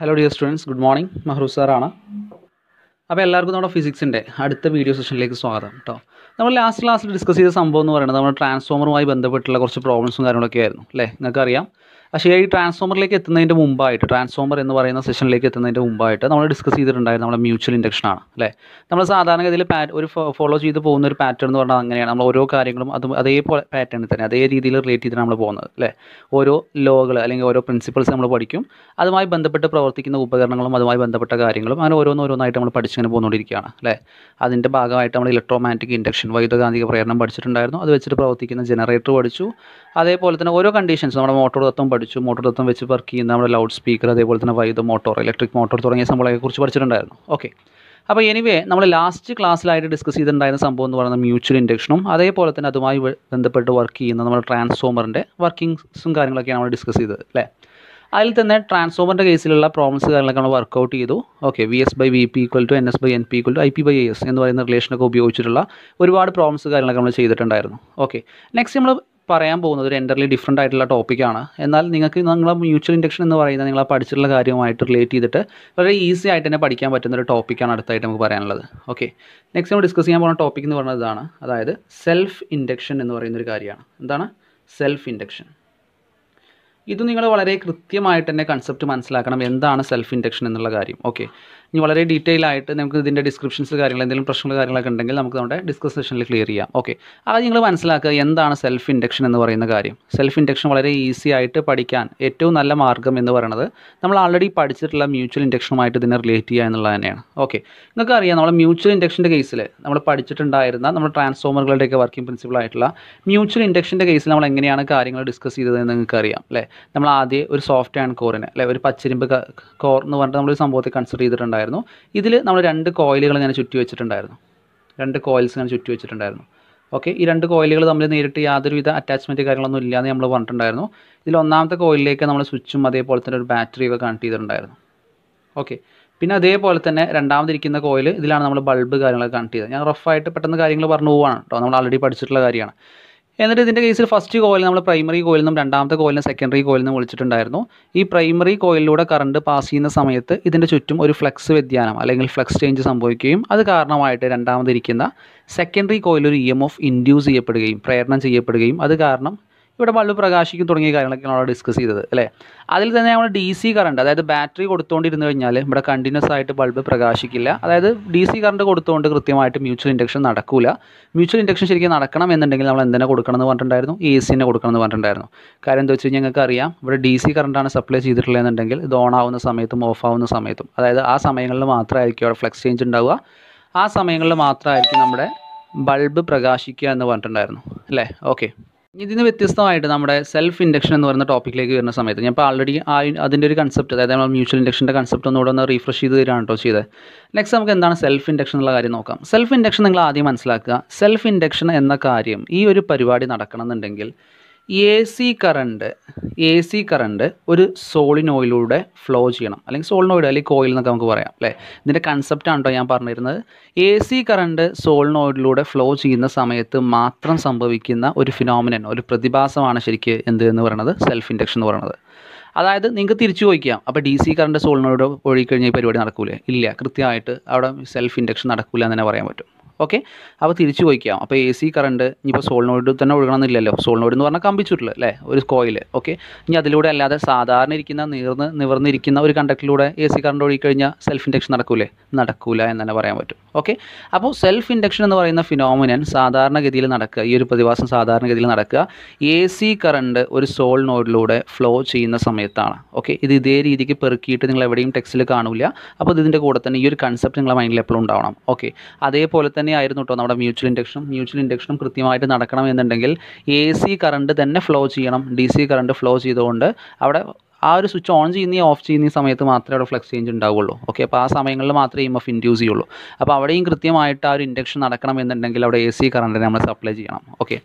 hello dear students good morning Mehru സാറാണ് അപ്പോൾ എല്ലാവർക്കും നമ്മുടെ ഫിസിക്സിൻ്റെ അടുത്ത വീഡിയോ സെഷനിലേക്ക് സ്വാഗതം കേട്ടോ നമ്മൾ ലാസ്റ്റ് ക്ലാസ്സിൽ ഡിസ്കസ് ചെയ്ത സംഭവം എന്ന് പറയുന്നത് നമ്മുടെ ട്രാൻസ്ഫോമറുമായി ബന്ധപ്പെട്ടുള്ള കുറച്ച് പ്രോബ്ലംസും കാര്യങ്ങളൊക്കെ ആയിരുന്നു അല്ലേ നിങ്ങൾക്കറിയാം പക്ഷേ ഈ ട്രാൻസ്ഫോമറിലേക്ക് എത്തുന്നതിൻ്റെ മുമ്പായിട്ട് ട്രാൻസ്ഫോമർ എന്ന് പറയുന്ന സെഷനിലേക്ക് എത്തുന്നതിൻ്റെ മുമ്പായിട്ട് നമ്മൾ ഡിസ്കസ് ചെയ്തിട്ടുണ്ടായിരുന്നു നമ്മുടെ മ്യൂച്വൽ ഇൻഡക്ഷനാണ് അല്ലേ നമ്മൾ സാധാരണഗതിയിൽ പാ ഒരു ഫോളോ ചെയ്ത് പോകുന്ന ഒരു പാറ്റേൺ എന്ന് പറഞ്ഞാൽ അങ്ങനെയാണ് നമ്മൾ ഓരോ കാര്യങ്ങളും അതും അതേപോലെ പാറ്റേണിൽ തന്നെ അതേ രീതിയിൽ റിലേറ്റ് ചെയ്ത് നമ്മൾ പോകുന്നത് അല്ലേ ഓരോ ലോകൾ അല്ലെങ്കിൽ ഓരോ പ്രിൻസിപ്പൾസ് നമ്മൾ പഠിക്കും അതുമായി ബന്ധപ്പെട്ട് പ്രവർത്തിക്കുന്ന ഉപകരണങ്ങളും അതുമായി ബന്ധപ്പെട്ട കാര്യങ്ങളും അങ്ങനെ ഓരോന്നോരോന്നായിട്ട് നമ്മൾ പഠിച്ചിങ്ങനെ പോകുന്നുകൊണ്ടിരിക്കുകയാണ് അല്ലേ അതിൻ്റെ ഭാഗമായിട്ട് നമ്മൾ ഇലക്ട്രോമാറ്റിക് ഇൻഡക്ഷൻ വൈദ്യുതകാന്തിക പ്രേരണം പഠിച്ചിട്ടുണ്ടായിരുന്നു അത് വെച്ചിട്ട് പ്രവർത്തിക്കുന്ന ജനറേറ്റർ പഠിച്ചു അതേപോലെ തന്നെ ഓരോ കണ്ടീഷൻസ് നമ്മുടെ മോട്ടോർ തത്വം പഠിച്ചു മോട്ടോർ തത്വം വെച്ച് വർക്ക് ചെയ്യുന്ന നമ്മുടെ ലൗഡ് സ്പീക്കർ അതേപോലെ തന്നെ വൈദ്യുത മോട്ടോർ ഇലക്ട്രിക് മോട്ടോർ തുടങ്ങിയ സംഭവങ്ങളെക്കുറിച്ച് പഠിച്ചിട്ടുണ്ടായിരുന്നു ഓക്കെ അപ്പോൾ എനിവേ നമ്മൾ ലാസ്റ്റ് ക്ലാസ്സിലായിട്ട് ഡിസ്കസ് ചെയ്തിട്ടുണ്ടായിരുന്ന സംഭവം എന്ന് പറയുന്നത് മ്യൂച്വൽ ഇൻഡക്ഷനും അതേപോലെ തന്നെ അതുമായി ബന്ധപ്പെട്ട് വർക്ക് ചെയ്യുന്ന നമ്മുടെ ട്രാൻസ്ഫോമറിൻ്റെ വർക്കിങ്സും കാര്യങ്ങളൊക്കെയാണ് നമ്മൾ ഡിസ്കസ് ചെയ്തത് അല്ലേ അതിൽ തന്നെ ട്രാൻസ്ഫോമറിൻ്റെ കേസിലുള്ള പ്രോബ്ലംസ് കാര്യങ്ങളൊക്കെ നമ്മൾ വർക്ക്ഔട്ട് ചെയ്തു okay V S by V P equal to N S by N P equal to I P by S എന്ന് പറയുന്ന റിലേഷനൊക്കെ ഉപയോഗിച്ചിട്ടുള്ള ഒരുപാട് പ്രോബ്ലംസ് കാര്യങ്ങളൊക്കെ നമ്മൾ ചെയ്തിട്ടുണ്ടായിരുന്നു ഓക്കെ നെക്സ്റ്റ് നമ്മൾ പറയാൻ പോകുന്നത് ഒരു എൻ്റർലി ഡിഫറെൻ്റ് ആയിട്ടുള്ള ടോപ്പിക്കാണ് എന്നാൽ നിങ്ങൾക്ക് നിങ്ങളെ മ്യൂച്വൽ ഇൻഡക്ഷൻ എന്ന് പറയുന്നത് നിങ്ങളെ പഠിച്ചിട്ടുള്ള കാര്യവുമായിട്ട് റിലേറ്റ് ചെയ്തിട്ട് വളരെ ഈസി ആയിട്ട് തന്നെ പഠിക്കാൻ പറ്റുന്ന ഒരു ടോപ്പിക്കാണ് അടുത്തായിട്ട് നമുക്ക് പറയാനുള്ളത് ഓക്കെ നെക്സ്റ്റ് നമ്മൾ ഡിസ്കസ് ചെയ്യാൻ പോകുന്ന ടോപ്പിക് എന്ന് പറയുന്നത് ഇതാണ് അതായത് സെൽഫ് ഇൻഡക്ഷൻ എന്ന് പറയുന്ന ഒരു കാര്യമാണ് എന്താണ് സെൽഫ് ഇൻഡക്ഷൻ ഇത് നിങ്ങൾ വളരെ കൃത്യമായിട്ട് തന്നെ കൺസെപ്റ്റ് മനസ്സിലാക്കണം എന്താണ് സെൽഫ് ഇൻഡക്ഷൻ എന്നുള്ള കാര്യം ഓക്കെ ഇനി വളരെ ഡീറ്റെയിൽ ആയിട്ട് നമുക്ക് ഇതിൻ്റെ ഡിസ്ക്രിപ്ഷൻസ് കാര്യങ്ങൾ എന്തെങ്കിലും പ്രശ്നങ്ങൾ കാര്യങ്ങളൊക്കെ ഉണ്ടെങ്കിൽ നമുക്ക് നമ്മുടെ ഡിസ്കസ് സെഷനിൽ ക്ലിയർ ചെയ്യാം ഓക്കെ അത് നിങ്ങൾ മനസ്സിലാക്കുക എന്താണ് സെൽഫ് ഇൻഡക്ഷൻ എന്ന് പറയുന്ന കാര്യം സെൽഫ് ഇൻഡക്ഷൻ വളരെ ഈസി ആയിട്ട് പഠിക്കാൻ ഏറ്റവും നല്ല മാർഗം എന്ന് പറയുന്നത് നമ്മൾ ആൾറെഡി പഠിച്ചിട്ടുള്ള മ്യൂച്വൽ ഇൻഡക്ഷനുമായിട്ട് ഇതിനെ റിലേറ്റ് ചെയ്യുക എന്നുള്ളത് തന്നെയാണ് ഓക്കെ നിങ്ങൾക്ക് അറിയാം നമ്മൾ മ്യൂച്വൽ ഇൻഡക്ഷൻ്റെ കേസിൽ നമ്മൾ പഠിച്ചിട്ടുണ്ടായിരുന്ന നമ്മൾ ട്രാൻസ്ഫോമറുകളുടെയൊക്കെ വർക്കിംഗ് പ്രിൻസിപ്പിൾ ആയിട്ടുള്ള മ്യൂച്വൽ ഇൻഡക്ഷൻ്റെ കേസിൽ നമ്മൾ എങ്ങനെയാണ് കാര്യങ്ങൾ ഡിസ്കസ് ചെയ്തതെന്ന് നിങ്ങൾക്ക് അറിയാം അല്ലേ നമ്മൾ ആദ്യം ഒരു സോഫ്റ്റ് ആൻഡ് കോറിനെ അല്ലെ ഒരു പച്ചരിമ്പ് കോർ എന്ന് പറഞ്ഞിട്ട് നമ്മളൊരു സംഭവത്തെ കൺസിഡർ ചെയ്തിട്ടുണ്ടായിരുന്നു ഉണ്ടായിരുന്നു ഇതിൽ നമ്മൾ രണ്ട് കോയിലുകൾ ഇങ്ങനെ ചുറ്റി വെച്ചിട്ടുണ്ടായിരുന്നു രണ്ട് കോയിൽസ് ഇങ്ങനെ ചുറ്റി വെച്ചിട്ടുണ്ടായിരുന്നു ഓക്കെ ഈ രണ്ട് കോയിലുകൾ നമ്മൾ നേരിട്ട് യാതൊരുവിധ അറ്റാച്ച്മെൻറ്റ് കാര്യങ്ങളൊന്നും ഇല്ലാന്ന് നമ്മൾ പറഞ്ഞിട്ടുണ്ടായിരുന്നു ഇതിൽ ഒന്നാമത്തെ കോയിലിലേക്ക് നമ്മൾ സ്വിച്ചും അതേപോലെ തന്നെ ഒരു ഒക്കെ കണക്ട് ചെയ്തിട്ടുണ്ടായിരുന്നു ഓക്കെ പിന്നെ അതേപോലെ തന്നെ രണ്ടാമതിരിക്കുന്ന കോയിൽ ഇതിലാണ് നമ്മൾ ബൾബ് കാര്യങ്ങളൊക്കെ കണക്ട് ചെയ്തത് ഞാൻ റഫായിട്ട് പെട്ടെന്ന് കാര്യങ്ങൾ പറഞ്ഞു പോവാണ് കേട്ടോ നമ്മൾ ആൾറെഡി പഠിച്ചിട്ടുള്ള കാര്യമാണ് എന്നിട്ട് ഇതിൻ്റെ കേസിൽ ഫസ്റ്റ് കോയിൽ നമ്മൾ പ്രൈമറി കോയിൽ നിന്നും രണ്ടാമത്തെ കോയിലിന് സെക്കൻഡറി കോയിൽ നിന്നും വിളിച്ചിട്ടുണ്ടായിരുന്നു ഈ പ്രൈമറി കോയിലൂടെ കറണ്ട് പാസ് ചെയ്യുന്ന സമയത്ത് ഇതിൻ്റെ ചുറ്റും ഒരു ഫ്ലക്സ് വ്യതിയാനം അല്ലെങ്കിൽ ഫ്ലക്സ് ചേഞ്ച് സംഭവിക്കുകയും അത് കാരണമായിട്ട് രണ്ടാമതിരിക്കുന്ന സെക്കൻഡറി കോയിലൊരു ഒരു ഇ എം ഇൻഡ്യൂസ് ചെയ്യപ്പെടുകയും പ്രേരണം ചെയ്യപ്പെടുകയും അത് കാരണം ഇവിടെ ബൾബ് പ്രകാശിക്കും തുടങ്ങിയ കാര്യങ്ങളൊക്കെയാണ് അവിടെ ഡിസ്കസ് ചെയ്തത് അല്ലേ അതിൽ തന്നെ നമ്മൾ ഡി സി കറണ്ട് അതായത് ബാറ്ററി കൊടുത്തുകൊണ്ടിരുന്നു കഴിഞ്ഞാൽ ഇവിടെ കണ്ടിന്യൂസ് ആയിട്ട് ബൾബ് പ്രകാശിക്കില്ല അതായത് ഡി സി കറണ്ട് കൊടുത്തുകൊണ്ട് കൃത്യമായിട്ട് മ്യൂച്വൽ ഇൻഡക്ഷൻ നടക്കില്ല മ്യൂച്വൽ ഇൻഡക്ഷൻ ശരിക്കും നടക്കണം എന്നുണ്ടെങ്കിൽ നമ്മൾ എന്തിനെ കൊടുക്കണം എന്ന് പറഞ്ഞിട്ടുണ്ടായിരുന്നു എ സിനെ കൊടുക്കണം എന്ന് പറഞ്ഞിട്ടുണ്ടായിരുന്നു കാര്യം എന്താ വെച്ച് കഴിഞ്ഞാൽ ഞങ്ങൾക്ക് അറിയാം ഇവിടെ ഡി സി കറണ്ടാണ് സപ്ലൈ എന്നുണ്ടെങ്കിൽ ഇത് ഓൺ ആവുന്ന സമയത്തും ഓഫ് ആവുന്ന സമയത്തും അതായത് ആ സമയങ്ങളിൽ മാത്രമായിരിക്കും അവിടെ ഫ്ലക്സ് ചേഞ്ച് ഉണ്ടാവുക ആ സമയങ്ങളിൽ മാത്രമായിരിക്കും നമ്മുടെ ബൾബ് പ്രകാശിക്കുക എന്ന് പറഞ്ഞിട്ടുണ്ടായിരുന്നു അല്ലേ ഓക്കെ ഇതിന് വ്യത്യസ്തമായിട്ട് നമ്മുടെ സെൽഫ് ഇൻഡക്ഷൻ എന്ന് പറയുന്ന ടോപ്പിക്കിലേക്ക് വരുന്ന സമയത്ത് ഞാൻ ഇപ്പോൾ ആൾറെഡി ആ അതിൻ്റെ ഒരു കൺസെപ്റ്റ് അതായത് നമ്മൾ മ്യൂച്വൽ ഇൻഡക്ഷൻ്റെ കൺസെപ്റ്റ് ഒന്നുകൂടെ ഒന്ന് റീഫ്രഷ് ചെയ്ത് തരാണ് കേട്ടോ ചെയ്ത് നെക്സ്റ്റ് നമുക്ക് എന്താണ് സെൽഫ് ഇൻഡക്ഷൻ എന്നുള്ള കാര്യം നോക്കാം സെൽഫ് ഇൻഡക്ഷൻ നിങ്ങൾ ആദ്യം മനസ്സിലാക്കുക സെൽഫ് ഇൻഡക്ഷൻ എന്ന കാര്യം ഈ ഒരു പരിപാടി നടക്കണമെന്നുണ്ടെങ്കിൽ A C current A C current ഒരു സോളിനോയിലൂടെ ഫ്ലോ ചെയ്യണം അല്ലെങ്കിൽ സോളിനോയിഡ് അല്ലെങ്കിൽ കോയിൽ എന്നൊക്കെ നമുക്ക് പറയാം അല്ലേ ഇതിൻ്റെ കൺസെപ്റ്റ് ആണോ ഞാൻ പറഞ്ഞിരുന്നത് എ സി കറണ്ട് സോളിനോയിഡിലൂടെ ഫ്ലോ ചെയ്യുന്ന സമയത്ത് മാത്രം സംഭവിക്കുന്ന ഒരു ഫിനോമിനൻ ഒരു പ്രതിഭാസമാണ് ശരിക്ക് എന്ത് എന്ന് പറയുന്നത് സെൽഫ് ഇൻഡക്ഷൻ എന്ന് പറയുന്നത് അതായത് നിങ്ങൾക്ക് തിരിച്ചു ചോദിക്കാം അപ്പോൾ ഡി സി കറണ്ട് സോളിനോയിഡ് ഒഴുകി കഴിഞ്ഞാൽ ഈ പരിപാടി നടക്കൂലേ ഇല്ല കൃത്യമായിട്ട് അവിടെ സെൽഫ് ഇൻഡക്ഷൻ നടക്കൂല എന്ന് തന്നെ പറയാൻ പറ്റും ഓക്കെ അപ്പോൾ തിരിച്ചു പോയിക്കാം അപ്പോൾ എ സി കറണ്ട് ഇനിയിപ്പോൾ സോളിനോയിഡിൽ തന്നെ ഒഴുകണമെന്നില്ലല്ലോ സോളിനോയിഡ് എന്ന് പറഞ്ഞാൽ കമ്പിച്ചുട്ടില്ല അല്ലേ ഒരു കോയിൽ ഓക്കെ ഇനി അതിലൂടെ അല്ലാതെ സാധാരണ ഇരിക്കുന്ന നീർന്ന് നിവർന്നിരിക്കുന്ന ഒരു കണ്ടക്ടിലൂടെ എ സി കറണ്ട് ഒഴുകിക്കഴിഞ്ഞാൽ സെൽഫ് ഇൻഡക്ഷൻ നടക്കൂലേ നടക്കൂല എന്ന് തന്നെ പറയാൻ പറ്റും ഓക്കെ അപ്പോൾ സെൽഫ് ഇൻഡക്ഷൻ എന്ന് പറയുന്ന ഫിനോമിനൻ സാധാരണഗതിയിൽ നടക്കുക ഈ ഒരു പ്രതിഭാസം സാധാരണഗതിയിൽ നടക്കുക എ സി കറണ്ട് ഒരു സോളിനോയിഡിലൂടെ ഫ്ലോ ചെയ്യുന്ന സമയത്താണ് ഓക്കെ ഇത് ഇതേ രീതിക്ക് പെറുക്കിയിട്ട് നിങ്ങൾ എവിടെയും ടെക്സ്റ്റിൽ കാണില്ല അപ്പോൾ ഇതിൻ്റെ കൂടെ തന്നെ ഈ ഒരു കൺസെപ്റ്റ് നിങ്ങളുടെ മൈൻഡിൽ എപ്പോഴും ഉണ്ടാവണം ഓക്കെ അതേപോലെ തന്നെ തന്നെയായിരുന്നു കേട്ടോ നമ്മുടെ മ്യൂച്വൽ ഇൻഡക്ഷനും മ്യൂച്വൽ ഇൻഡക്ഷനും കൃത്യമായിട്ട് നടക്കണം എന്നുണ്ടെങ്കിൽ എ സി കറണ്ട് തന്നെ ഫ്ലോ ചെയ്യണം ഡി സി കറണ്ട് ഫ്ലോ ചെയ്തുകൊണ്ട് അവിടെ ആ ഒരു സ്വിച്ച് ഓൺ ചെയ്യുന്ന ഓഫ് ചെയ്യുന്ന സമയത്ത് മാത്രമേ അവിടെ ഫ്ലക്സ് ചേഞ്ച് ഉണ്ടാവുള്ളൂ ഓക്കെ അപ്പോൾ ആ സമയങ്ങളിൽ മാത്രമേ ഇ ഇൻഡ്യൂസ് ചെയ്യുള്ളൂ അപ്പോൾ അവിടെയും കൃത്യമായിട്ട് ആ ഒരു ഇൻഡക്ഷൻ നടക്കണം എന്നുണ്ടെങ്കിൽ അവിടെ എ സി കറണ്ട് നമ്മൾ സപ്ലൈ ചെയ്യണം ഓക്കെ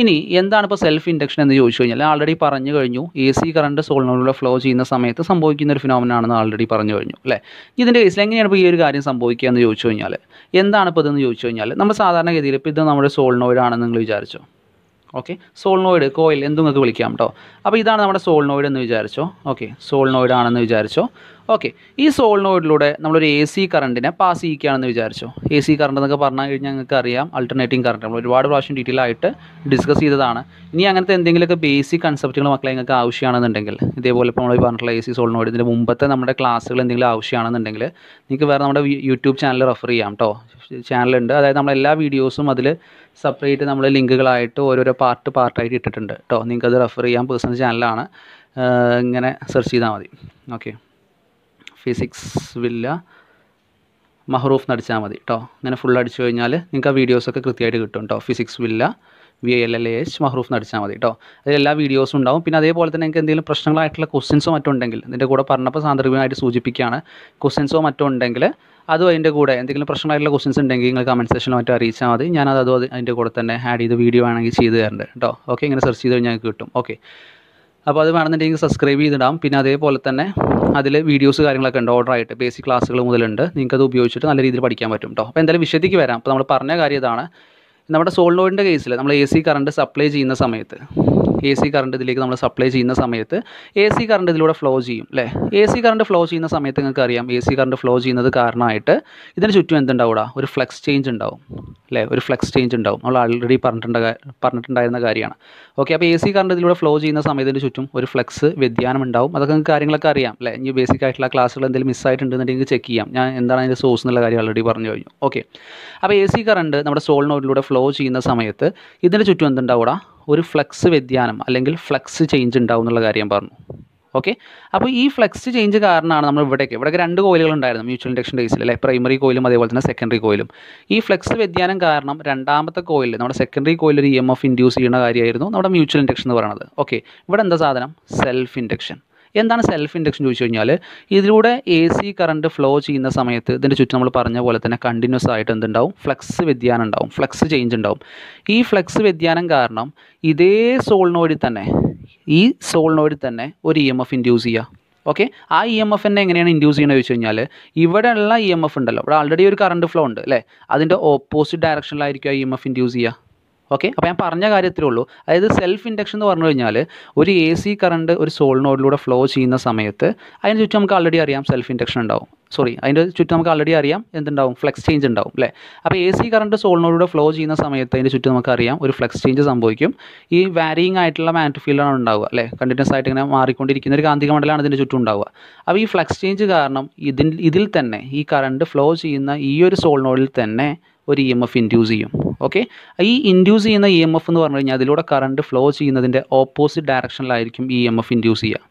ഇനി എന്താണ് ഇപ്പോൾ സെൽഫ് ഇൻഡക്ഷൻ എന്ന് ചോദിച്ചു കഴിഞ്ഞാൽ ആൾറെഡി പറഞ്ഞു കഴിഞ്ഞു എ സി കറണ്ട് സോളിനോട് ഫ്ലോ ചെയ്യുന്ന സമയത്ത് സംഭവിക്കുന്ന ഒരു ആണെന്ന് ആൾറെഡി പറഞ്ഞു കഴിഞ്ഞു അല്ലേ ഇതിൻ്റെ കേസിൽ എങ്ങനെയാണ് ഇപ്പോൾ ഈ ഒരു കാര്യം സംഭവിക്കുക എന്ന് ചോദിച്ചു കഴിഞ്ഞാൽ എന്താണ് ഇപ്പോൾ ഇതെന്ന് ചോദിച്ചു കഴിഞ്ഞാൽ നമ്മൾ സാധാരണഗതിയിൽ ഇപ്പോൾ ഇത് നമ്മുടെ സോളിനോയിഡ് ആണെന്ന് നിങ്ങൾ വിചാരിച്ചു ഓക്കെ സോൾനോയിഡ് കോയിൽ എന്തും നിങ്ങൾക്ക് വിളിക്കാം കേട്ടോ അപ്പോൾ ഇതാണ് നമ്മുടെ സോൾനോയിഡ് എന്ന് വിചാരിച്ചോ ഓക്കെ സോൾനോയിഡ് ആണെന്ന് വിചാരിച്ചോ ഓക്കെ ഈ സോളിനോയിഡിലൂടെ നമ്മളൊരു എ സി കറണ്ടിനെ പാസ് ചെയ്യിക്കുകയാണെന്ന് വിചാരിച്ചോ എ സി കറണ്ട് എന്നൊക്കെ പറഞ്ഞു കഴിഞ്ഞാൽ നിങ്ങൾക്ക് അറിയാം ആൾട്ടർനേറ്റിംഗ് കറണ്ട് നമ്മൾ ഒരുപാട് പ്രാവശ്യം ഡീറ്റെയിൽ ആയിട്ട് ഡിസ്കസ് ചെയ്തതാണ് ഇനി അങ്ങനത്തെ എന്തെങ്കിലുമൊക്കെ ബേസിക് കൺസെപ്റ്റുകൾ മക്കളെ നിങ്ങൾക്ക് ആവശ്യമാണെന്നുണ്ടെങ്കിൽ ഇതേപോലെ ഇപ്പോൾ നമ്മൾ പറഞ്ഞിട്ടുള്ള എ സി സോളിനോയിഡ് ഇതിൻ്റെ മുമ്പത്തെ നമ്മുടെ ക്ലാസ്സുകൾ എന്തെങ്കിലും ആവശ്യമാണെന്നുണ്ടെങ്കിൽ നിങ്ങൾക്ക് വേറെ നമ്മുടെ യൂട്യൂബ് ചാനൽ റെഫർ ചെയ്യാം കേട്ടോ ചാനലുണ്ട് അതായത് നമ്മൾ എല്ലാ വീഡിയോസും അതിൽ സെപ്പറേറ്റ് നമ്മൾ ലിങ്കുകളായിട്ട് ഓരോരോ പാർട്ട് പാർട്ടായിട്ട് ഇട്ടിട്ടുണ്ട് കേട്ടോ നിങ്ങൾക്കത് റെഫർ ചെയ്യാം പേഴ്സണൽ ചാനലാണ് ഇങ്ങനെ സെർച്ച് ചെയ്താൽ മതി ഓക്കെ ഫിസിക്സ് വില്ല മഹറൂഫ് എന്നടിച്ചാൽ മതി കേട്ടോ അങ്ങനെ ഫുൾ അടിച്ചു കഴിഞ്ഞാൽ നിങ്ങൾക്ക് ആ വീഡിയോസൊക്കെ കൃത്യമായിട്ട് കിട്ടും കേട്ടോ physics villa V L L A H Mahroof നടിച്ചാൽ മതി കേട്ടോ അതിലെല്ലാ വീഡിയോസും ഉണ്ടാവും പിന്നെ അതേപോലെ തന്നെ നിങ്ങൾക്ക് എന്തെങ്കിലും പ്രശ്നങ്ങളായിട്ടുള്ള ക്വസ്റ്റ്യൻസോ മറ്റോ ഉണ്ടെങ്കിൽ ഇതിൻ്റെ കൂടെ പറഞ്ഞപ്പോൾ സാന്ദർഭികമായിട്ട് സൂചിപ്പിക്കുകയാണ് ക്വസ്റ്റ്യൻസോ മറ്റോ ഉണ്ടെങ്കിൽ അതും അതിൻ്റെ കൂടെ എന്തെങ്കിലും പ്രശ്നങ്ങളായിട്ടുള്ള ക്വസ്റ്റ്യൻസ് ഉണ്ടെങ്കിൽ നിങ്ങൾ കമൻറ്റ് സെക്ഷനിൽ മറ്റോ അറിയിച്ചാൽ മതി ഞാനത് അതും അതിൻ്റെ കൂടെ തന്നെ ആഡ് ചെയ്ത് വീഡിയോ ആണെങ്കിൽ ചെയ്ത് തരേണ്ടത് കേട്ടോ ഓക്കെ ഇങ്ങനെ സെർച്ച് ചെയ്ത് കഴിഞ്ഞാൽ കിട്ടും ഓക്കെ അപ്പോൾ അത് വേണമെന്നുണ്ടെങ്കിൽ സബ്സ്ക്രൈബ് ചെയ്തിടാം പിന്നെ അതേപോലെ തന്നെ അതിൽ വീഡിയോസ് കാര്യങ്ങളൊക്കെ ഉണ്ട് ഓർഡർ ആയിട്ട് ബേസിക് ക്ലാസ്സുകൾ മുതലുണ്ട് നിങ്ങൾക്ക് അത് ഉപയോഗിച്ചിട്ട് നല്ല രീതിയിൽ പഠിക്കാൻ പറ്റും കേട്ടോ അപ്പോൾ എന്തായാലും വിഷയത്തേക്ക് വരാം അപ്പോൾ നമ്മൾ പറഞ്ഞ കാര്യം ഇതാണ് നമ്മുടെ സോളിനോയിഡിൻ്റെ കേസിൽ നമ്മൾ എ സി കറണ്ട് സപ്ലൈ ചെയ്യുന്ന സമയത്ത് എ സി കറണ്ട് ഇതിലേക്ക് നമ്മൾ സപ്ലൈ ചെയ്യുന്ന സമയത്ത് എ സി കറണ്ട് ഇതിലൂടെ ഫ്ലോ ചെയ്യും അല്ലേ എ സി കറണ്ട് ഫ്ലോ ചെയ്യുന്ന സമയത്ത് നിങ്ങൾക്ക് അറിയാം എ സി കറണ്ട് ഫ്ലോ ചെയ്യുന്നത് കാരണമായിട്ട് ഇതിന് ചുറ്റും എന്തുണ്ടാവുക ഒരു ഫ്ലക്സ് ചേഞ്ച് ഉണ്ടാവും അല്ലേ ഒരു ഫ്ലക്സ് ചേഞ്ച് ഉണ്ടാവും നമ്മൾ ആൾറെഡി പറഞ്ഞിട്ടുണ്ട് പറഞ്ഞിട്ടുണ്ടായിരുന്ന കാര്യമാണ് ഓക്കെ അപ്പോൾ എ സി കറണ്ട് ഇതിലൂടെ ഫ്ലോ ചെയ്യുന്ന സമയത്തിന് ചുറ്റും ഒരു ഫ്ലക്സ് വ്യതിയാനം ഉണ്ടാവും അതൊക്കെ നിങ്ങൾക്ക് കാര്യങ്ങളൊക്കെ അറിയാം അല്ലേ ഇനി ബേസിക് ആയിട്ടുള്ള ക്ലാസ്സുകൾ എന്തെങ്കിലും മിസ്സായിട്ടുണ്ടെന്നുണ്ടെങ്കിൽ ചെക്ക് ചെയ്യാം ഞാൻ എന്താണ് അതിൻ്റെ സോഴ്സ് എന്നുള്ള കാര്യം ഓൾറെഡി പറഞ്ഞു കഴിഞ്ഞു ഓക്കെ അപ്പോൾ എ സി കറണ്ട് നമ്മുടെ സോളിനോഡിലൂടെ ഫ്ലോ ചെയ്യുന്ന സമയത്ത് ഇതിൻ്റെ ചുറ്റും എന്തുണ്ടാവുക ഒരു ഫ്ലക്സ് വ്യതിയാനം അല്ലെങ്കിൽ ഫ്ലക്സ് ചേഞ്ച് ഉണ്ടാവും എന്നുള്ള കാര്യം പറഞ്ഞു ഓക്കെ അപ്പോൾ ഈ ഫ്ലെക്സ് ചേഞ്ച് കാരണമാണ് നമ്മൾ ഇവിടേക്ക് ഇവിടെയൊക്കെ രണ്ട് കോയിലുകൾ ഉണ്ടായിരുന്നു മ്യൂച്വൽ ഇൻഡക്ഷൻ കേസിൽ അല്ലെ പ്രൈമറി കോയിലും അതേപോലെ തന്നെ സെക്കൻഡറി കോയിലും ഈ ഫ്ലെക്സ് വ്യതിയാനം കാരണം രണ്ടാമത്തെ കോയിലിൽ നമ്മുടെ സെക്കൻഡറി കോയിലൊരു ഒരു ഇ എം എഫ് ഇൻഡ്യൂസ് ചെയ്യുന്ന കാര്യമായിരുന്നു നമ്മുടെ മ്യൂച്വൽ ഇൻഡക്ഷൻ എന്ന് പറയുന്നത് ഓക്കെ ഇവിടെ എന്താ സാധനം സെൽഫ് ഇൻഡക്ഷൻ എന്താണ് സെൽഫ് ഇൻഡക്ഷൻ ചോദിച്ചു കഴിഞ്ഞാൽ ഇതിലൂടെ എ സി കറണ്ട് ഫ്ലോ ചെയ്യുന്ന സമയത്ത് ഇതിൻ്റെ ചുറ്റും നമ്മൾ പറഞ്ഞ പോലെ തന്നെ കണ്ടിന്യൂസ് ആയിട്ട് എന്തുണ്ടാവും ഫ്ലക്സ് വ്യതിയാനം ഉണ്ടാവും ഫ്ലക്സ് ചേഞ്ച് ഉണ്ടാവും ഈ ഫ്ലക്സ് വ്യതിയാനം കാരണം ഇതേ സോളിനോഡിൽ തന്നെ ഈ സോളിനോഡിൽ തന്നെ ഒരു ഇ എം എഫ് ഇൻഡ്യൂസ് ചെയ്യുക ഓക്കെ ആ ഇ e എം എഫിനെ എങ്ങനെയാണ് ഇൻഡ്യൂസ് ചെയ്യുന്നത് ചോദിച്ചു കഴിഞ്ഞാൽ ഇവിടെയുള്ള ഇ എം എഫ് ഉണ്ടല്ലോ ഇവിടെ ആൾറെഡി ഒരു കറണ്ട് ഫ്ലോ ഉണ്ട് അല്ലേ അതിൻ്റെ ഓപ്പോസിറ്റ് ഡയറക്ഷനിലായിരിക്കും ആ ഇ എം എഫ് ഇൻഡ്യൂസ് ചെയ്യുക ഓക്കെ അപ്പോൾ ഞാൻ പറഞ്ഞ കാര്യത്തിലേ ഉള്ളൂ അതായത് സെൽഫ് ഇൻഡക്ഷൻ എന്ന് പറഞ്ഞു കഴിഞ്ഞാൽ ഒരു എ സി കറണ്ട് ഒരു സോളിനോഡിലൂടെ ഫ്ലോ ചെയ്യുന്ന സമയത്ത് അതിന് ചുറ്റും നമുക്ക് ആൾറെഡി അറിയാം സെൽഫ് ഇൻഡക്ഷൻ ഉണ്ടാവും സോറി അതിൻ്റെ ചുറ്റും നമുക്ക് ആൾറെഡി അറിയാം എന്തുണ്ടാവും ഫ്ലക്സ് ചേഞ്ച് ഉണ്ടാവും അല്ലേ അപ്പോൾ എ സി കറണ്ട് സോളിനോഡിലൂടെ ഫ്ലോ ചെയ്യുന്ന സമയത്ത് അതിൻ്റെ ചുറ്റും നമുക്കറിയാം ഒരു ഫ്ലക്സ് ചേഞ്ച് സംഭവിക്കും ഈ വാരിയിങ് ആയിട്ടുള്ള മാറ്റ് ഫീൽഡാണ് ഉണ്ടാവുക അല്ലേ കണ്ടിന്യൂസ് ആയിട്ട് ഇങ്ങനെ മാറിക്കൊണ്ടിരിക്കുന്ന ഒരു കാന്തിക മണ്ഡലമാണ് ഇതിൻ്റെ ചുറ്റും ഉണ്ടാവുക അപ്പോൾ ഈ ഫ്ലക്സ് ചേഞ്ച് കാരണം ഇതിൽ ഇതിൽ തന്നെ ഈ കറണ്ട് ഫ്ലോ ചെയ്യുന്ന ഈ ഒരു സോളിനോഡിൽ തന്നെ ഒരു ഇ എം എഫ് ഇൻഡ്യൂസ് ചെയ്യും ഓക്കെ ഈ ഇൻഡ്യൂസ് ചെയ്യുന്ന ഇ എം എഫ് എന്ന് പറഞ്ഞു കഴിഞ്ഞാൽ അതിലൂടെ കറണ്ട് ഫ്ലോ ചെയ്യുന്നതിൻ്റെ ഓപ്പോസിറ്റ് ഡയറക്ഷനിലായിരിക്കും ഇ എം എഫ് ഇൻഡ്യൂസ് ചെയ്യുക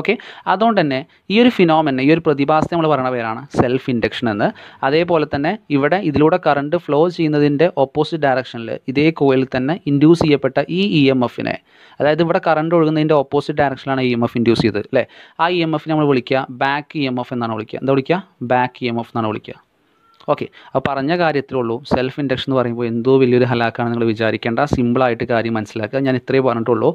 ഓക്കെ അതുകൊണ്ട് തന്നെ ഈ ഒരു ഫിനോമൻ ഈ ഒരു പ്രതിഭാസത്തെ നമ്മൾ പറയുന്ന പേരാണ് സെൽഫ് ഇൻഡക്ഷൻ എന്ന് അതേപോലെ തന്നെ ഇവിടെ ഇതിലൂടെ കറണ്ട് ഫ്ലോ ചെയ്യുന്നതിൻ്റെ ഓപ്പോസിറ്റ് ഡയറക്ഷനിൽ ഇതേ കോയിൽ തന്നെ ഇൻഡ്യൂസ് ചെയ്യപ്പെട്ട ഈ ഇ e എം എഫിനെ അതായത് ഇവിടെ കറണ്ട് ഒഴുകുന്നതിൻ്റെ ഓപ്പോസിറ്റ് ഡയറക്ഷനിലാണ് ഇ എം എഫ് ഇൻഡ്യൂസ് ചെയ്തത് അല്ലേ ആ ഇ e എം എഫിനെ നമ്മൾ വിളിക്കുക ബാക്ക് ഇ എം എഫ് എന്നാണ് വിളിക്കുക എന്താ വിളിക്കുക ബാക്ക് ഇ എം എഫ് എന്നാണ് വിളിക്കുക ഓക്കെ അപ്പോൾ പറഞ്ഞ ഉള്ളൂ സെൽഫ് ഇൻഡക്ഷൻ എന്ന് പറയുമ്പോൾ എന്തോ വലിയൊരു ഹലാക്കാണ് നിങ്ങൾ വിചാരിക്കേണ്ട സിമ്പിളായിട്ട് കാര്യം മനസ്സിലാക്കുക ഞാൻ ഇത്രേ പറഞ്ഞിട്ടുള്ളൂ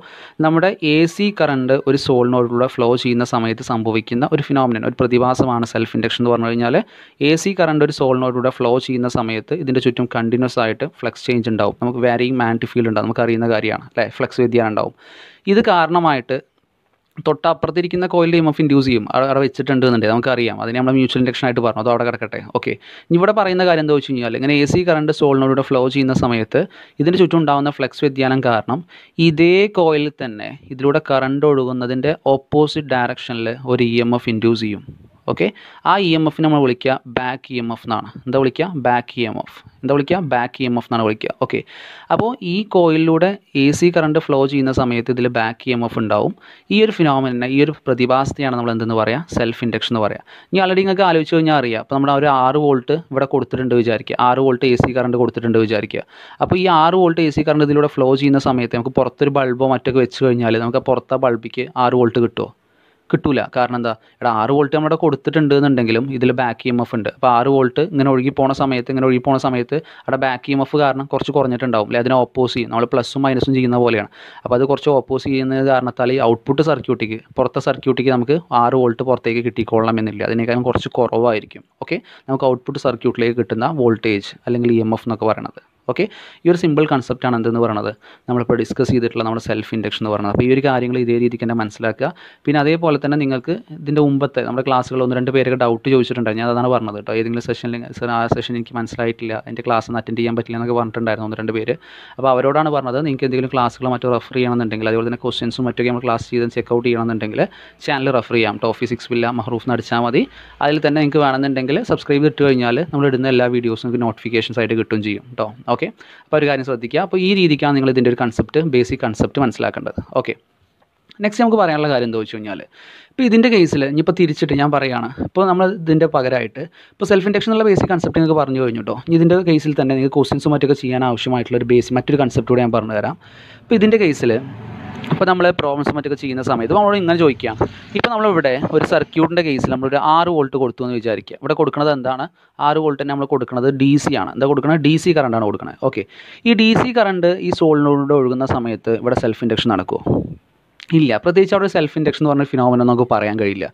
നമ്മുടെ എ സി കറണ്ട് ഒരു സോളിനോടുള്ള ഫ്ലോ ചെയ്യുന്ന സമയത്ത് സംഭവിക്കുന്ന ഒരു ഫിനോമിനൻ ഒരു പ്രതിഭാസമാണ് സെൽഫ് ഇൻഡക്ഷൻ എന്ന് പറഞ്ഞു കഴിഞ്ഞാൽ എ സി കറണ്ട് ഒരു സോളിനോടുകൂടെ ഫ്ലോ ചെയ്യുന്ന സമയത്ത് ഇതിൻ്റെ ചുറ്റും കണ്ടിന്യൂസ് ആയിട്ട് ഫ്ലക്സ് ചേഞ്ച് ഉണ്ടാവും നമുക്ക് വേറെയും മാൻറ്റ് ഫീൽഡ് ഉണ്ടാവും നമുക്കറിയുന്ന കാര്യമാണ് അല്ലേ ഫ്ലക്സ് വ്യതിയാനം ഉണ്ടാവും ഇത് കാരണമായിട്ട് തൊട്ടപ്പുറത്തിരിക്കുന്ന കോയിൽ എഫ് ഇൻഡ്യൂസ് ചെയ്യും അവിടെ വെച്ചിട്ടുണ്ട് എന്നുണ്ട് നമുക്കറിയാം അതിനെ നമ്മൾ മ്യൂച്വൽ ഇൻഡക്ഷൻ ആയിട്ട് പറഞ്ഞു അത് അവിടെ കിടക്കട്ടെ ഓക്കെ ഇവിടെ പറയുന്ന കാര്യം എന്താ വെച്ച് കഴിഞ്ഞാൽ ഇങ്ങനെ എ സി കറണ്ട് സോളിനോട് ഫ്ലോ ചെയ്യുന്ന സമയത്ത് ഇതിന് ചുറ്റും ഉണ്ടാകുന്ന ഫ്ലക്സ് വ്യതിയാനം കാരണം ഇതേ കോയിൽ തന്നെ ഇതിലൂടെ കറണ്ട് ഒഴുകുന്നതിൻ്റെ ഓപ്പോസിറ്റ് ഡയറക്ഷനിൽ ഒരു ഇ എം എഫ് ഇൻഡ്യൂസ് ചെയ്യും ഓക്കെ ആ ഇ e എം എഫിനെ നമ്മൾ വിളിക്കുക ബാക്ക് ഇ എം എഫ് എന്നാണ് എന്താ വിളിക്കുക ബാക്ക് ഇ എം എഫ് എന്താ വിളിക്കുക ബാക്ക് ഇ എം എഫ് എന്നാണ് വിളിക്കുക ഓക്കെ അപ്പോൾ ഈ കോയിലിലൂടെ എ സി കറണ്ട് ഫ്ലോ ചെയ്യുന്ന സമയത്ത് ഇതിൽ ബാക്ക് ഇ എം എഫ് ഉണ്ടാവും ഈ ഒരു ഫിനോമിനെ ഈ ഒരു പ്രതിഭാസത്തെയാണ് നമ്മൾ എന്തെന്ന് പറയുക സെൽഫ് ഇൻഡക്ഷൻ എന്ന് പറയുക ഇനി ആൾറെഡി നിങ്ങൾക്ക് ആലോചിച്ച് കഴിഞ്ഞാൽ അറിയാം അപ്പോൾ നമ്മുടെ ഒരു ആറ് വോൾട്ട് ഇവിടെ കൊടുത്തിട്ടുണ്ട് വിചാരിക്കുക ആറ് വോൾട്ട് എ സി കറണ്ട് കൊടുത്തിട്ടുണ്ട് വിചാരിക്കുക അപ്പോൾ ഈ ആറ് വോൾട്ട് എ സി കറണ്ട് ഇതിലൂടെ ഫ്ലോ ചെയ്യുന്ന സമയത്ത് നമുക്ക് പുറത്തൊരു ബൾബോ മറ്റൊക്കെ വെച്ച് കഴിഞ്ഞാൽ നമുക്ക് പുറത്ത് ആ ബൾബിക്ക് ആറ് വോൾട്ട് കിട്ടുമോ കിട്ടൂല കാരണം എന്താ എടാ ആറ് വോൾട്ട് നമ്മുടെ കൊടുത്തിട്ടുണ്ട് എന്നുണ്ടെങ്കിലും ഇതിൽ ബാക്ക് ഇ എം എഫ് ഉണ്ട് അപ്പോൾ ആറ് വോൾട്ട് ഇങ്ങനെ ഒഴുകി പോണ സമയത്ത് ഇങ്ങനെ ഒഴുകി പോണ സമയത്ത് അവിടെ ബാക്ക് ഇ എം എഫ് കാരണം കുറച്ച് കുറഞ്ഞിട്ടുണ്ടാവും അല്ലെങ്കിൽ അതിനെ ഓപ്പോസ് ചെയ്യും നമ്മൾ പ്ലസും മൈനസും ചെയ്യുന്ന പോലെയാണ് അപ്പോൾ അത് കുറച്ച് ഓപ്പോസ് ചെയ്യുന്ന കാരണത്താൽ ഈ ഔട്ട്പുട്ട് സർക്യൂട്ടിക്ക് പുറത്തെ സർക്യൂട്ടിക്ക് നമുക്ക് ആറ് വോൾട്ട് പുറത്തേക്ക് കിട്ടിക്കൊള്ളണം എന്നില്ല അതിനേക്കാളും കുറച്ച് കുറവായിരിക്കും ഓക്കെ നമുക്ക് ഔട്ട്പുട്ട് സർക്യൂട്ടിലേക്ക് കിട്ടുന്ന വോൾട്ടേജ് അല്ലെങ്കിൽ ഇ എം എഫ് എന്നൊക്കെ പറയണത് ഓക്കെ ഈ ഒരു സിമ്പിൾ കൺസെപ്റ്റാണ് എന്തെന്ന് പറയുന്നത് നമ്മളിപ്പോൾ ഡിസ്കസ് ചെയ്തിട്ടുള്ള നമ്മുടെ സെൽഫ് ഇൻഡക്ഷൻ എന്ന് പറയുന്നത് അപ്പോൾ ഈ ഒരു കാര്യങ്ങൾ ഇതേ രീതിക്ക് തന്നെ മനസ്സിലാക്കുക പിന്നെ അതേപോലെ തന്നെ നിങ്ങൾക്ക് ഇതിൻ്റെ മുമ്പത്തെ നമ്മുടെ ക്ലാസ്സുകൾ ഒന്ന് രണ്ട് പേരൊക്കെ ഡൗട്ട് ചോദിച്ചിട്ടുണ്ടായിരുന്നു ഞാൻ അതാണ് പറഞ്ഞത് കേട്ടോ ഏതെങ്കിലും സെഷനിൽ സർ ആ സെഷൻ എനിക്ക് മനസ്സിലായിട്ടില്ല എൻ്റെ ക്ലാസ് ഒന്ന് അറ്റൻഡ് ചെയ്യാൻ പറ്റില്ല എന്നൊക്കെ പറഞ്ഞിട്ടുണ്ടായിരുന്നു ഒന്ന് രണ്ട് പേര് അപ്പോൾ അവരോടാണ് പറഞ്ഞത് നിങ്ങൾക്ക് എന്തെങ്കിലും ക്ലാസ്സുകൾ മറ്റോ റെഫർ ചെയ്യണമെന്നുണ്ടെങ്കിൽ അതുപോലെ തന്നെ ക്വസ്റ്റ്യൻസും മറ്റൊക്കെ നമ്മൾ ക്ലാസ് ചെയ്ത് ചെക്ക് ഔട്ട് ചെയ്യണമെന്നുണ്ടെങ്കിൽ ചാനൽ റെഫർ ചെയ്യാം ടോഫി സിക്സ് വില്ല മഹ്റൂഫ് എന്ന് അടിച്ചാൽ മതി അതിൽ തന്നെ നിങ്ങൾക്ക് വേണമെന്നുണ്ടെങ്കിൽ സബ്സ്ക്രൈബ് ചെയ്തിട്ട് കഴിഞ്ഞാൽ നമ്മൾ ഇടുന്ന എല്ലാ വീഡിയോസും നിങ്ങൾക്ക് നോട്ടിഫിക്കേഷൻസ് ആയിട്ട് കിട്ടും ചെയ്യും കേട്ടോ ഓക്കെ അപ്പോൾ ഒരു കാര്യം ശ്രദ്ധിക്കുക അപ്പോൾ ഈ രീതിക്കാണ് നിങ്ങൾ ഇതിൻ്റെ ഒരു കൺസെപ്റ്റ് ബേസിക് കൺസെപ്റ്റ് മനസ്സിലാക്കേണ്ടത് ഓക്കെ നെക്സ്റ്റ് നമുക്ക് പറയാനുള്ള കാര്യം എന്താ വെച്ച് കഴിഞ്ഞാൽ ഇപ്പോൾ ഇതിൻ്റെ കേസിൽ ഇനിയിപ്പോൾ തിരിച്ചിട്ട് ഞാൻ പറയുകയാണ് ഇപ്പോൾ നമ്മൾ ഇതിൻ്റെ പകരമായിട്ട് ഇപ്പോൾ സെൽഫ് ഇൻഡക്ഷൻ എന്നുള്ള ബേസിക് കൺസെപ്റ്റ് നിങ്ങൾക്ക് പറഞ്ഞു കഴിഞ്ഞു കേട്ടോ ഇനി ഇതിൻ്റെ കേസിൽ തന്നെ നിങ്ങൾക്ക് ക്വസ്റ്റ്യൻസ് മറ്റൊക്കെ ചെയ്യാൻ ആവശ്യമായിട്ടുള്ള ഒരു ബേസ് മറ്റൊരു കൺസെപ്റ്റ് കൂടെ ഞാൻ പറഞ്ഞു തരാം ഇപ്പോൾ ഇതിൻ്റെ കേസിൽ അപ്പോൾ നമ്മൾ പ്രോബ്ലംസ് മറ്റൊക്കെ ചെയ്യുന്ന സമയത്ത് നമ്മളോട് ഇങ്ങനെ ചോദിക്കാം ഇപ്പോൾ നമ്മളിവിടെ ഒരു സർക്യൂട്ടിൻ്റെ കേസിൽ നമ്മളൊരു ആറ് വോൾട്ട് കൊടുത്തു എന്ന് വിചാരിക്കുക ഇവിടെ കൊടുക്കുന്നത് എന്താണ് ആറ് തന്നെ നമ്മൾ കൊടുക്കുന്നത് ഡി സി ആണ് എന്താ കൊടുക്കുന്നത് ഡി സി കറണ്ടാണ് കൊടുക്കുന്നത് ഓക്കെ ഈ ഡി സി കറണ്ട് ഈ സോളിനോട് ഒഴുകുന്ന സമയത്ത് ഇവിടെ സെൽഫ് ഇൻഡക്ഷൻ നടക്കുമോ ഇല്ല പ്രത്യേകിച്ച് അവിടെ സെൽഫ് ഇൻഡക്ഷൻ എന്ന് പറഞ്ഞ ഫിനോമിന നമുക്ക് പറയാൻ കഴിയില്ല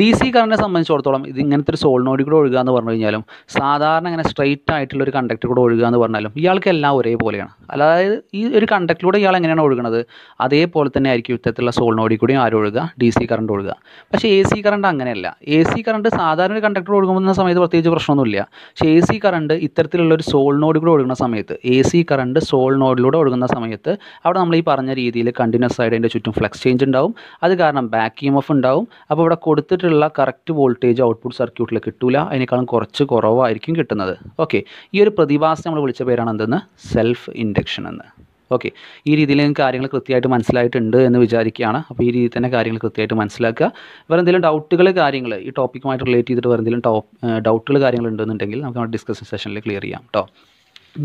ഡി സി കറണ്ടിനെ സംബന്ധിച്ചിടത്തോളം ഇത് ഇങ്ങനത്തെ ഒരു സോളിനോഡിൽ കൂടെ ഒഴുകുക എന്ന് പറഞ്ഞു കഴിഞ്ഞാലും സാധാരണ ഇങ്ങനെ സ്ട്രെയിറ്റ് ആയിട്ടുള്ള ഒരു കണ്ടക്ടർ കൂടെ ഒഴുകുക എന്ന് പറഞ്ഞാലും ഇയാൾക്ക് എല്ലാം ഒരേപോലെയാണ് അതായത് ഈ ഒരു കണ്ടക്ടറിലൂടെ ഇയാൾ എങ്ങനെയാണ് ഒഴുകുന്നത് അതേപോലെ തന്നെ ആയിരിക്കും ഇത്തരത്തിലുള്ള സോളിനോഡിൽ കൂടി ആരും ഒഴുകുക ഡി സി കറണ്ട് ഒഴുകുക പക്ഷേ എ സി കറണ്ട് അങ്ങനെയല്ല എ സി കറണ്ട് സാധാരണ ഒരു കണ്ടക്ടർ ഒഴുകുന്ന സമയത്ത് പ്രത്യേകിച്ച് പ്രശ്നമൊന്നുമില്ല പക്ഷേ എ സി കറണ്ട് ഇത്തരത്തിലുള്ള ഒരു സോളിനോഡിൽ കൂടെ ഒഴുകുന്ന സമയത്ത് എ സി കറണ്ട് സോളിനോഡിലൂടെ ഒഴുകുന്ന സമയത്ത് അവിടെ നമ്മൾ ഈ പറഞ്ഞ രീതിയിൽ കണ്ടിന്യൂസ് ആയിട്ട് അതിൻ്റെ ചുറ്റും ഫ്ലക്സ് ചേഞ്ച് ഉണ്ടാവും അത് കാരണം ബാക്ക് ഇ എം എഫ് ഉണ്ടാവും അപ്പോൾ ഇവിടെ കൊടുത്തിട്ടുള്ള കറക്റ്റ് വോൾട്ടേജ് ഔട്ട്പുട്ട് സർക്യൂട്ടിൽ കിട്ടില്ല അതിനേക്കാളും കുറച്ച് കുറവായിരിക്കും കിട്ടുന്നത് ഓക്കെ ഈ ഒരു പ്രതിഭാസം നമ്മൾ വിളിച്ച പേരാണ് എന്തെന്ന് സെൽഫ് ഇൻഡക്ഷൻ എന്ന് ഓക്കെ ഈ രീതിയിൽ കാര്യങ്ങൾ കൃത്യമായിട്ട് മനസ്സിലായിട്ടുണ്ട് എന്ന് വിചാരിക്കുകയാണ് അപ്പോൾ ഈ രീതിയിൽ തന്നെ കാര്യങ്ങൾ കൃത്യമായിട്ട് മനസ്സിലാക്കുക വേറെ എന്തെങ്കിലും ഡൗട്ടുകൾ കാര്യങ്ങൾ ഈ ടോപ്പിക്കുമായിട്ട് റിലേറ്റ് ചെയ്തിട്ട് വേറെ എന്തെങ്കിലും ഡൗട്ടുകൾ കാര്യങ്ങൾ ഉണ്ടെന്നുണ്ടെങ്കിൽ നമുക്ക് നമ്മുടെ ഡിസ്കഷൻ സെഷനിൽ ക്ലിയർ ചെയ്യാം കേട്ടോ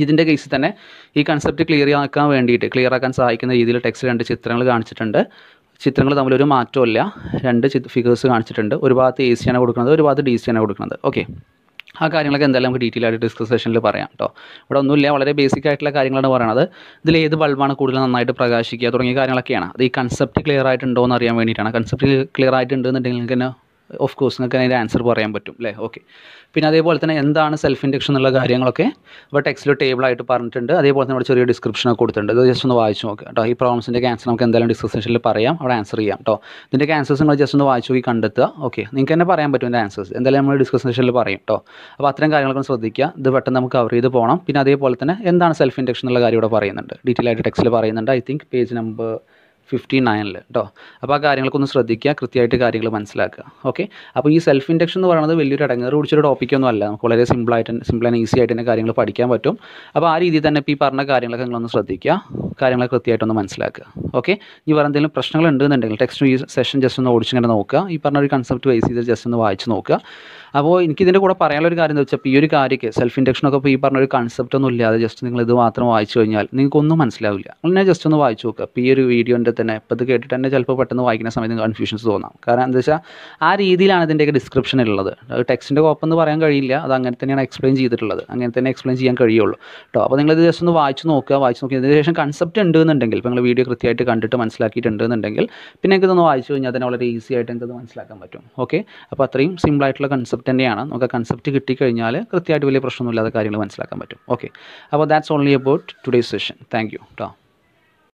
ഇതിൻ്റെ കേസിൽ തന്നെ ഈ കൺസെപ്റ്റ് ക്ലിയർ ആക്കാൻ വേണ്ടിയിട്ട് ക്ലിയർ ആക്കാൻ സഹായിക്കുന്ന രീതിയിൽ ടെക്സ്റ്റ് രണ്ട് ചിത്രങ്ങൾ കാണിച്ചിട്ടുണ്ട് ചിത്രങ്ങൾ തമ്മിലൊരു മാറ്റമില്ല രണ്ട് ചിത് ഫിഗേഴ്സ് കാണിച്ചിട്ടുണ്ട് ഒരു ഭാഗത്ത് എ സിയാണ് കൊടുക്കുന്നത് ഒരു ഭാഗത്ത് ഡി ആണ് കൊടുക്കുന്നത് ഓക്കെ ആ കാര്യങ്ങളൊക്കെ എന്തായാലും നമുക്ക് ഡീറ്റെയിൽ ആയിട്ട് ഡിസ്കസ് സെഷനിൽ പറയാം കേട്ടോ ഇവിടെ ഒന്നുമില്ല വളരെ ബേസിക് ആയിട്ടുള്ള കാര്യങ്ങളാണ് പറയുന്നത് ഇതിൽ ഏത് ബൾബാണ് കൂടുതൽ നന്നായിട്ട് പ്രകാശിക്കുക തുടങ്ങിയ കാര്യങ്ങളൊക്കെയാണ് അത് ഈ കൺസെപ്റ്റ് ക്ലിയർ ആയിട്ടുണ്ടോ എന്ന് അറിയാൻ വേണ്ടിയിട്ടാണ് കൺസെപ്റ്റ് ക്ലിയർ ആയിട്ടുണ്ടെന്നുണ്ടെങ്കിൽ നിങ്ങൾക്ക് ഓഫ് കോഴ്സ് നിങ്ങൾക്ക് അതിൻ്റെ ആൻസർ പറയാൻ പറ്റും അല്ലേ ഓക്കെ പിന്നെ അതേപോലെ തന്നെ എന്താണ് സെൽഫ് ഇൻഡക്ഷൻ എന്നുള്ള കാര്യങ്ങളൊക്കെ ഇവിടെ ടെക്സ്റ്റിൽ ആയിട്ട് പറഞ്ഞിട്ടുണ്ട് അതേപോലെ തന്നെ ഇവിടെ ചെറിയ ഡിസ്ക്രിപ്ഷനൊക്കെ കൊടുത്തിട്ടുണ്ട് ഇത് ജസ്റ്റ് ഒന്ന് വായിച്ചു നോക്കുക കേട്ടോ ഈ പ്രോബ്ലംസിൻ്റെ ആൻസർ നമുക്ക് എന്തായാലും ഡിസ്ക്രിപ്ഷനിൽ പറയാം അവിടെ ആൻസർ ചെയ്യാം കേട്ടോ ഇതിൻ്റെ ആൻസേഴ്സ് നിങ്ങൾ ജസ്റ്റ് ഒന്ന് വായിച്ചു നോക്കി കണ്ടെത്തുക ഓക്കെ നിങ്ങൾക്ക് തന്നെ പറയാൻ പറ്റും എൻ്റെ ആൻസേഴ്സ് എന്തായാലും നമ്മൾ ഡിസ്ക്രിപ്ഷനിൽ പറയും കേട്ടോ അപ്പോൾ അത്രയും കാര്യങ്ങളൊക്കെ ശ്രദ്ധിക്കുക ഇത് പെട്ടെന്ന് നമുക്ക് കവർ ചെയ്ത് പോകണം പിന്നെ അതേപോലെ തന്നെ എന്താണ് സെൽഫ് ഇൻഡക്ഷൻ എന്നുള്ള കാര്യം ഇവിടെ പറയുന്നുണ്ട് ഡീറ്റെയിൽ ആയിട്ട് ടെക്സ്റ്റിൽ പറയുന്നുണ്ട് I think page number fifty നയനിൽ കേട്ടോ അപ്പോൾ ആ കാര്യങ്ങളൊക്കെ ശ്രദ്ധിക്കുക കൃത്യമായിട്ട് കാര്യങ്ങൾ മനസ്സിലാക്കുക ഓക്കെ അപ്പോൾ ഈ സെൽഫ് ഇൻഡക്ഷൻ എന്ന് പറയുന്നത് വലിയൊരു അടങ്ങേറ് പിടിച്ചൊരു ടോപ്പിക്കൊന്നും അല്ല നമുക്ക് വളരെ സിമ്പിളായിട്ട് സിമ്പിൾ ആൻഡ് ഈസി ആയിട്ട് തന്നെ കാര്യങ്ങൾ പഠിക്കാൻ പറ്റും അപ്പോൾ ആ രീതിയിൽ തന്നെ ഇപ്പോൾ ഈ പറഞ്ഞ കാര്യങ്ങളൊക്കെ നിങ്ങളൊന്ന് ശ്രദ്ധിക്കുക കാര്യങ്ങൾ കൃത്യമായിട്ടൊന്ന് മനസ്സിലാക്കുക ഓക്കെ ഈ പറഞ്ഞ എന്തെങ്കിലും പ്രശ്നങ്ങൾ ഉണ്ടെന്നുണ്ടെങ്കിൽ ടെക്സ്റ്റ് ഈ സെഷൻ ജസ്റ്റ് ഒന്ന് ഓടിച്ചിങ്ങനെ നോക്കുക ഈ പറഞ്ഞ ഒരു കൺസെപ്റ്റ് ബേസ് ചെയ്ത് ജസ്റ്റ് ഒന്ന് വായിച്ച് നോക്കുക അപ്പോൾ ഇതിൻ്റെ കൂടെ പറയാനുള്ള ഒരു കാര്യം എന്താ വെച്ചാൽ ഈ ഒരു കാര്യമൊക്കെ സെൽഫ് ഇൻഡക്ഷനൊക്കെ ഇപ്പോൾ ഈ പറഞ്ഞ ഒരു കൺസെപ്റ്റ് ഒന്നും ഇല്ലാതെ ജസ്റ്റ് നിങ്ങൾ ഇത് മാത്രം വായിച്ചു കഴിഞ്ഞാൽ നിങ്ങൾക്കൊന്നും മനസ്സിലാവില്ല അങ്ങനെ ജസ്റ്റ് ഒന്ന് വായിച്ചു നോക്കുക അപ്പോൾ ഈ ഒരു വീഡിയോൻ്റെ തന്നെ ഇപ്പോൾ ഇത് കേട്ടിട്ട് തന്നെ ചിലപ്പോൾ പെട്ടെന്ന് വായിക്കുന്ന സമയത്ത് കൺഫ്യൂഷൻസ് തോന്നാം കാരണം എന്താ വെച്ചാൽ ആ രീതിയിലാണ് ഇതിൻ്റെയൊക്കെ ഡിസ്ക്രിപ്ഷൻ ഉള്ളത് ടെക്സ്റ്റിൻ്റെ കോപ്പം എന്ന് പറയാൻ കഴിയില്ല അത് അങ്ങനെ തന്നെയാണ് എക്സ്പ്ലെയിൻ ചെയ്തിട്ടുള്ളത് അങ്ങനെ തന്നെ എക്സ്പ്ലെയിൻ ചെയ്യാൻ കഴിയുള്ളൂ കേട്ടോ അപ്പോൾ നിങ്ങൾ ഇത് ജസ്റ്റ് ഒന്ന് വായിച്ചു നോക്കുക വായിച്ചു നോക്കി അതിന് ശേഷം കൺസെപ്റ്റ് ഉണ്ട് എന്നുണ്ടെങ്കിൽ ഇപ്പോൾ നിങ്ങൾ വീഡിയോ കൃത്യമായിട്ട് കണ്ടിട്ട് മനസ്സിലാക്കിയിട്ടുണ്ട് എന്നുണ്ടെങ്കിൽ പിന്നെ എനിക്കിതൊന്ന് വായിച്ചു കഴിഞ്ഞാൽ തന്നെ വളരെ ഈസി ആയിട്ട് എനിക്കത് മനസ്സിലാക്കാൻ പറ്റും ഓക്കെ അപ്പോൾ അത്രയും സിമ്പിളായിട്ടുള്ള കൺസെപ്റ്റ് തന്നെയാണ് നമുക്ക് കൺസെപ്റ്റ് കിട്ടിക്കഴിഞ്ഞാൽ കൃത്യമായിട്ട് വലിയ പ്രശ്നമൊന്നുമില്ലാതെ കാര്യങ്ങൾ മനസ്സിലാക്കാൻ പറ്റും ഓക്കെ അപ്പോൾ that's only about today session thank you കേട്ടോ